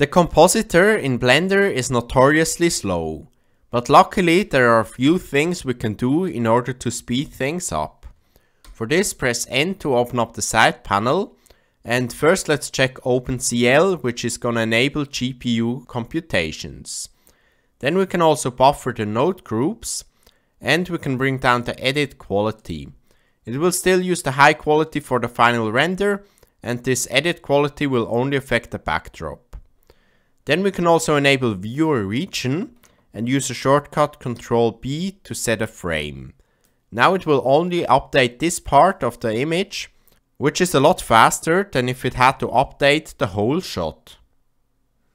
The compositor in Blender is notoriously slow, but luckily there are a few things we can do in order to speed things up. For this press N to open up the side panel and first let's check OpenCL which is gonna enable GPU computations. Then we can also buffer the node groups and we can bring down the edit quality. It will still use the high quality for the final render and this edit quality will only affect the backdrop. Then we can also enable viewer region and use the shortcut Ctrl B to set a frame. Now it will only update this part of the image, which is a lot faster than if it had to update the whole shot.